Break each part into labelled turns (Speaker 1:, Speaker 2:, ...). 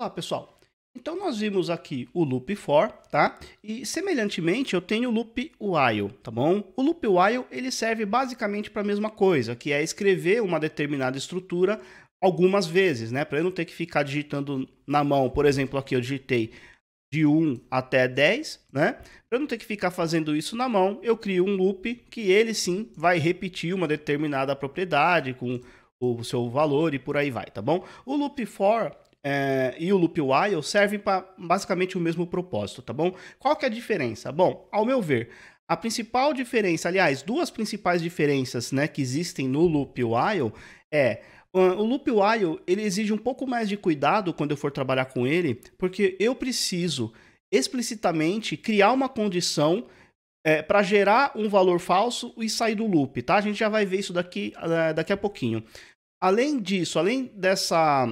Speaker 1: Olá, pessoal. Então, nós vimos aqui o loop for, tá? E, semelhantemente, eu tenho o loop while, tá bom? O loop while, ele serve basicamente para a mesma coisa, que é escrever uma determinada estrutura algumas vezes, né? Para eu não ter que ficar digitando na mão. Por exemplo, aqui eu digitei de 1 até 10, né? Para eu não ter que ficar fazendo isso na mão, eu crio um loop que ele sim vai repetir uma determinada propriedade com o seu valor e por aí vai, tá bom? O loop for é, e o loop while servem para basicamente o mesmo propósito, tá bom? Qual que é a diferença? Bom, ao meu ver, a principal diferença, aliás, duas principais diferenças né, que existem no loop while é o loop while ele exige um pouco mais de cuidado quando eu for trabalhar com ele, porque eu preciso explicitamente criar uma condição é, para gerar um valor falso e sair do loop, tá? A gente já vai ver isso daqui, é, daqui a pouquinho. Além disso, além dessa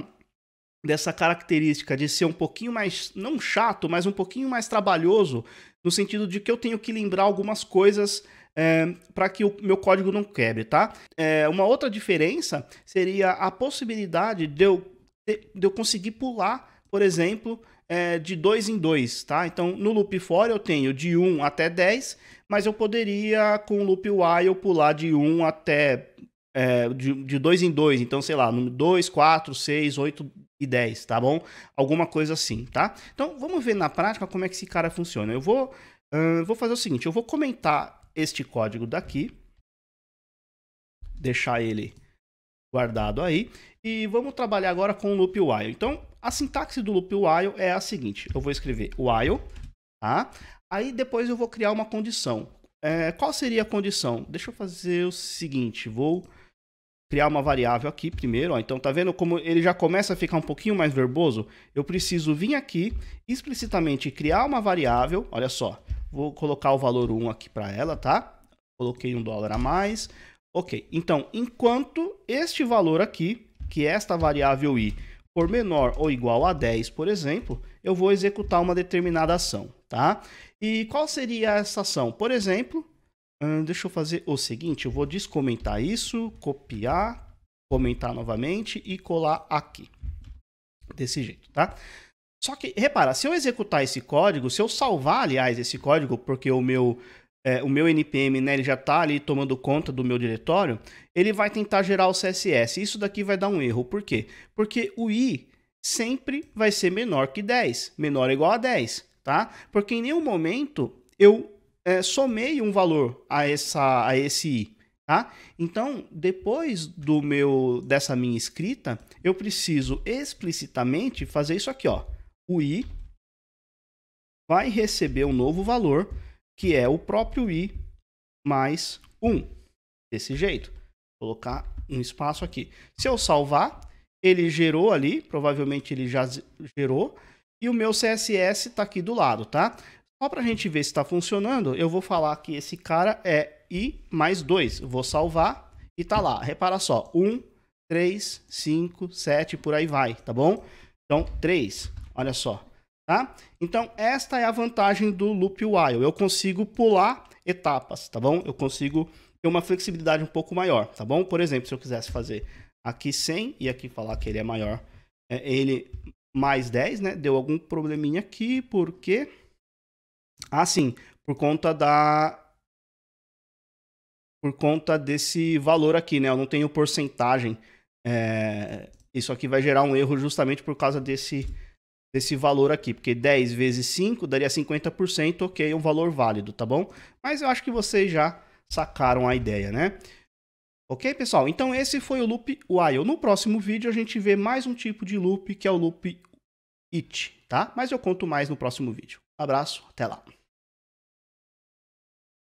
Speaker 1: dessa característica de ser um pouquinho mais, não chato, mas um pouquinho mais trabalhoso, no sentido de que eu tenho que lembrar algumas coisas é, para que o meu código não quebre, tá? É, uma outra diferença seria a possibilidade de eu, de, de eu conseguir pular, por exemplo, é, de dois em dois, tá? Então, no loop for eu tenho de 1 até 10, mas eu poderia, com o loop while, pular de 1 até é, de, de dois em dois, então sei lá, número 2, 4, 6, 8 e 10, tá bom? Alguma coisa assim, tá? Então vamos ver na prática como é que esse cara funciona. Eu vou, uh, vou fazer o seguinte, eu vou comentar este código daqui, deixar ele guardado aí, e vamos trabalhar agora com o loop while. Então a sintaxe do loop while é a seguinte, eu vou escrever while, tá? Aí depois eu vou criar uma condição. É, qual seria a condição? Deixa eu fazer o seguinte, vou criar uma variável aqui primeiro, ó. Então tá vendo como ele já começa a ficar um pouquinho mais verboso? Eu preciso vir aqui explicitamente criar uma variável, olha só. Vou colocar o valor 1 aqui para ela, tá? Coloquei um dólar a mais. OK. Então, enquanto este valor aqui, que é esta variável i, for menor ou igual a 10, por exemplo, eu vou executar uma determinada ação, tá? E qual seria essa ação? Por exemplo, Hum, deixa eu fazer o seguinte, eu vou descomentar isso, copiar, comentar novamente e colar aqui. Desse jeito, tá? Só que, repara, se eu executar esse código, se eu salvar, aliás, esse código, porque o meu, é, o meu NPM né, ele já está ali tomando conta do meu diretório, ele vai tentar gerar o CSS. Isso daqui vai dar um erro. Por quê? Porque o i sempre vai ser menor que 10, menor ou igual a 10, tá? Porque em nenhum momento eu é, somei um valor a, essa, a esse i. Tá? Então, depois do meu dessa minha escrita, eu preciso explicitamente fazer isso aqui. Ó. O i vai receber um novo valor, que é o próprio i mais 1. Desse jeito. Vou colocar um espaço aqui. Se eu salvar, ele gerou ali, provavelmente ele já gerou, e o meu CSS está aqui do lado, tá? Só para a gente ver se está funcionando, eu vou falar que esse cara é I mais 2. Vou salvar e tá lá. Repara só, 1, 3, 5, 7, por aí vai, tá bom? Então, 3, olha só, tá? Então, esta é a vantagem do loop while. Eu consigo pular etapas, tá bom? Eu consigo ter uma flexibilidade um pouco maior, tá bom? Por exemplo, se eu quisesse fazer aqui 100 e aqui falar que ele é maior, é, ele mais 10, né? Deu algum probleminha aqui, porque... quê? Ah, sim, por conta da por conta desse valor aqui, né? Eu não tenho porcentagem. É... Isso aqui vai gerar um erro justamente por causa desse desse valor aqui, porque 10 vezes 5 daria 50%, ok, é um valor válido, tá bom? Mas eu acho que vocês já sacaram a ideia, né? Ok, pessoal? Então esse foi o loop while. No próximo vídeo a gente vê mais um tipo de loop, que é o loop it, tá? Mas eu conto mais no próximo vídeo. Abraço, até lá!